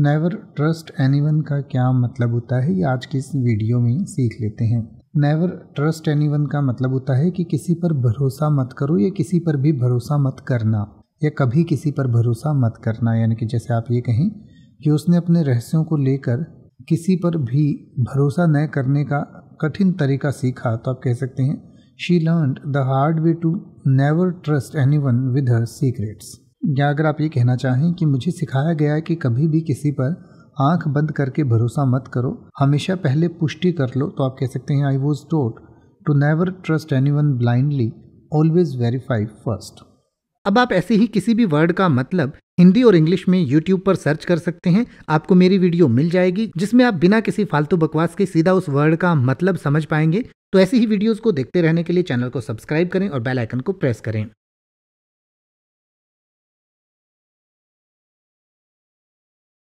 never trust anyone का क्या मतलब होता है ये आज की इस वीडियो में सीख लेते हैं नेवर ट्रस्ट एनीवन का मतलब होता है कि किसी पर भरोसा मत करो या किसी पर भी भरोसा मत करना या कभी किसी पर भरोसा मत करना यानी कि जैसे आप ये कहें कि उसने अपने रहस्यों को लेकर किसी पर भी भरोसा न करने का कठिन तरीका सीखा तो आप कह सकते हैं she learn the hard way to never trust anyone with her secrets या अगर आप ये कहना चाहें कि मुझे सिखाया गया है कि कभी भी किसी पर आंख बंद करके भरोसा मत करो हमेशा पहले पुष्टि कर लो तो आप कह सकते हैं I was taught to never trust anyone blindly always verify first अब आप ऐसे ही किसी भी वर्ड का मतलब हिंदी और इंग्लिश में YouTube पर सर्च कर सकते हैं आपको मेरी वीडियो मिल जाएगी जिसमें आप बिना किसी फालतू बकवास के सीधा उस वर्ड का मतलब समझ पाएंगे तो ऐसी ही वीडियोस को देखते रहने के लिए चैनल को सब्सक्राइब करें और बेल आइकन को प्रेस करें